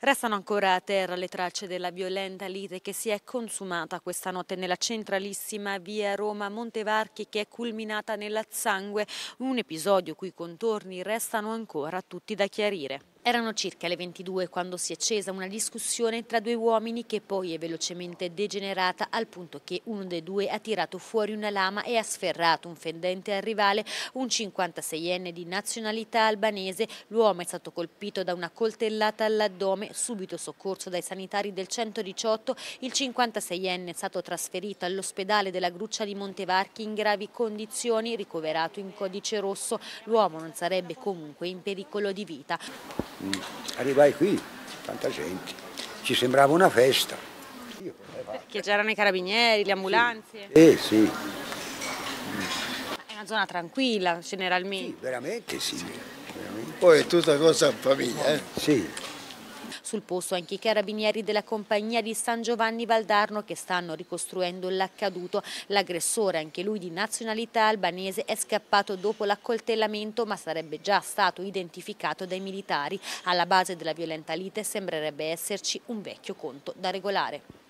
Restano ancora a terra le tracce della violenta lite che si è consumata questa notte nella centralissima via Roma-Montevarchi che è culminata nella sangue, un episodio cui contorni restano ancora tutti da chiarire. Erano circa le 22 quando si è accesa una discussione tra due uomini che poi è velocemente degenerata al punto che uno dei due ha tirato fuori una lama e ha sferrato un fendente al rivale, un 56enne di nazionalità albanese. L'uomo è stato colpito da una coltellata all'addome, subito soccorso dai sanitari del 118. Il 56enne è stato trasferito all'ospedale della Gruccia di Montevarchi in gravi condizioni, ricoverato in codice rosso. L'uomo non sarebbe comunque in pericolo di vita. Mm. Arrivai qui, tanta gente, ci sembrava una festa. Perché c'erano i carabinieri, le ambulanze? Eh sì. È una zona tranquilla generalmente? Sì, veramente sì. Veramente. Poi è tutta cosa in famiglia, eh? Sì. Sul posto anche i carabinieri della compagnia di San Giovanni Valdarno che stanno ricostruendo l'accaduto. L'aggressore, anche lui di nazionalità albanese, è scappato dopo l'accoltellamento ma sarebbe già stato identificato dai militari. Alla base della violenta lite sembrerebbe esserci un vecchio conto da regolare.